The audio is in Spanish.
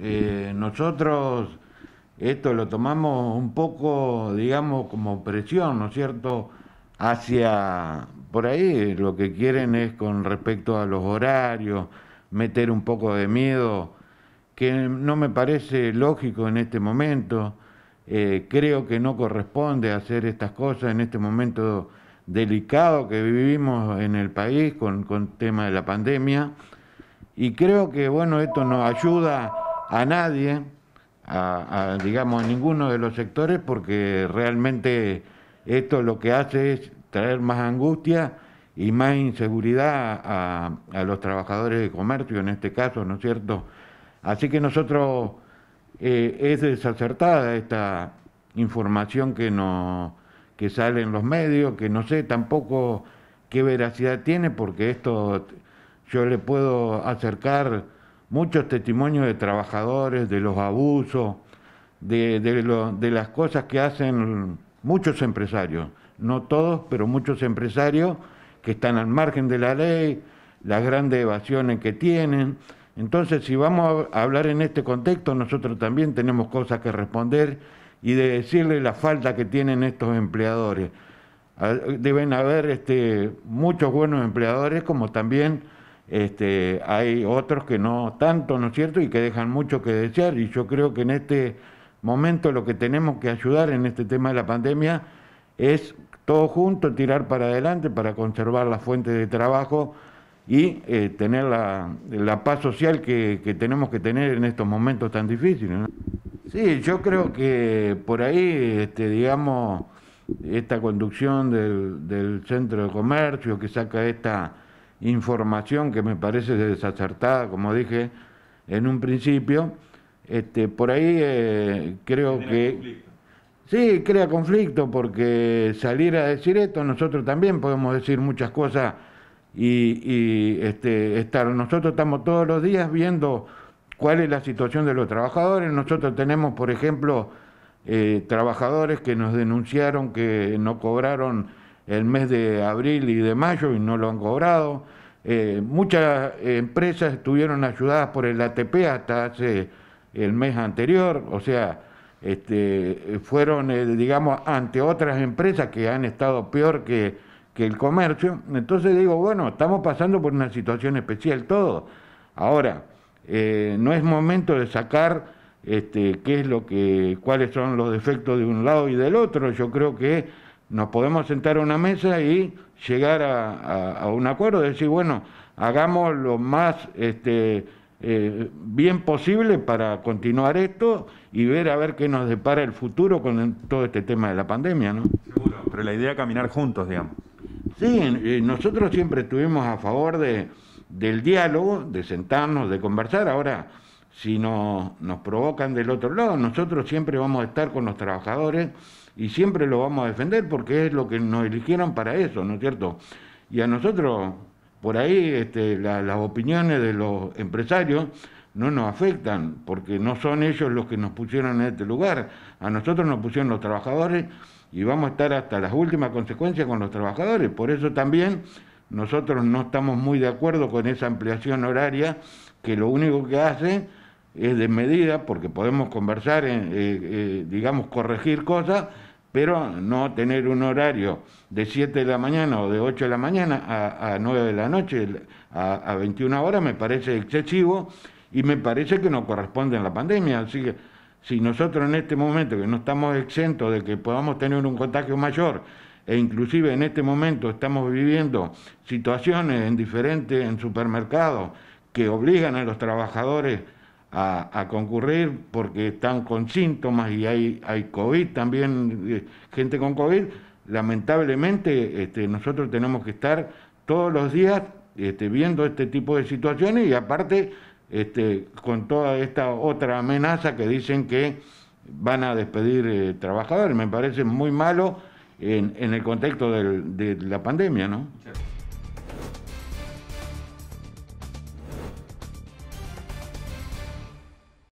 Eh, nosotros esto lo tomamos un poco, digamos, como presión, ¿no es cierto?, hacia por ahí lo que quieren es con respecto a los horarios, meter un poco de miedo, que no me parece lógico en este momento. Eh, creo que no corresponde hacer estas cosas en este momento delicado que vivimos en el país con, con tema de la pandemia. Y creo que, bueno, esto nos ayuda a nadie, a, digamos, a ninguno de los sectores, porque realmente esto lo que hace es traer más angustia y más inseguridad a, los trabajadores de comercio, en este caso, ¿no es cierto? Así que nosotros eh, es desacertada esta información que, no, que sale en los medios, que no sé tampoco qué veracidad tiene, porque esto yo le puedo acercar muchos testimonios de trabajadores, de los abusos, de, las cosas que hacen muchos empresarios, no todos, pero muchos empresarios que están al margen de la ley, las grandes evasiones que tienen. Entonces, si vamos a hablar en este contexto, nosotros también tenemos cosas que responder y de decirle la falta que tienen estos empleadores. Deben haber este, muchos buenos empleadores como también este, hay otros que no tanto, ¿no es cierto? Y que dejan mucho que desear. Y yo creo que en este momento lo que tenemos que ayudar en este tema de la pandemia es todo junto tirar para adelante para conservar la fuente de trabajo y eh, tener la, paz social que, tenemos que tener en estos momentos tan difíciles. Sí, yo creo que por ahí, este, digamos, esta conducción del centro de comercio que saca esta información que me parece desacertada, como dije en un principio, este, por ahí eh, creo que... Sí, crea conflicto porque salir a decir esto, nosotros también podemos decir muchas cosas y, este, estar, nosotros estamos todos los días viendo cuál es la situación de los trabajadores. Nosotros tenemos, por ejemplo, eh, trabajadores que nos denunciaron que no cobraron el mes de abril y de mayo y no lo han cobrado. Eh, muchas eh, empresas estuvieron ayudadas por el ATP hasta hace el mes anterior, o sea, este, fueron, eh, digamos, ante otras empresas que han estado peor que, el comercio. Entonces digo, bueno, estamos pasando por una situación especial todo. Ahora, no es momento de sacar este, qué es lo que, cuáles son los defectos de un lado y del otro. Yo creo que nos podemos sentar a una mesa y llegar a, un acuerdo, decir, bueno, hagamos lo más este, eh, bien posible para continuar esto y ver a ver qué nos depara el futuro con todo este tema de la pandemia, ¿no? Seguro, pero la idea es caminar juntos, digamos. Sí, eh, nosotros siempre estuvimos a favor de, del diálogo, de sentarnos, de conversar. Ahora, si nos provocan del otro lado, nosotros siempre vamos a estar con los trabajadores y siempre lo vamos a defender porque es lo que nos eligieron para eso, ¿no es cierto? Y a nosotros, por ahí, este, las opiniones de los empresarios no nos afectan porque no son ellos los que nos pusieron en este lugar, a nosotros nos pusieron los trabajadores y vamos a estar hasta las últimas consecuencias con los trabajadores, por eso también nosotros no estamos muy de acuerdo con esa ampliación horaria que lo único que hace es desmedida porque podemos conversar, eh, eh, digamos, corregir cosas, pero no tener un horario de 7 de la mañana o de 8 de la mañana a, a 9 de la noche, a, 21 horas, me parece excesivo y me parece que no corresponde en la pandemia. Así que si nosotros en este momento, que no estamos exentos de que podamos tener un contagio mayor, e inclusive en este momento estamos viviendo situaciones en diferentes, en supermercados, que obligan a los trabajadores a, concurrir porque están con síntomas y hay, hay COVID también, eh, gente con COVID. Lamentablemente este, nosotros tenemos que estar todos los días este, viendo este tipo de situaciones y aparte este, con toda esta otra amenaza que dicen que van a despedir eh, trabajadores. Me parece muy malo en, el contexto de la pandemia, ¿no?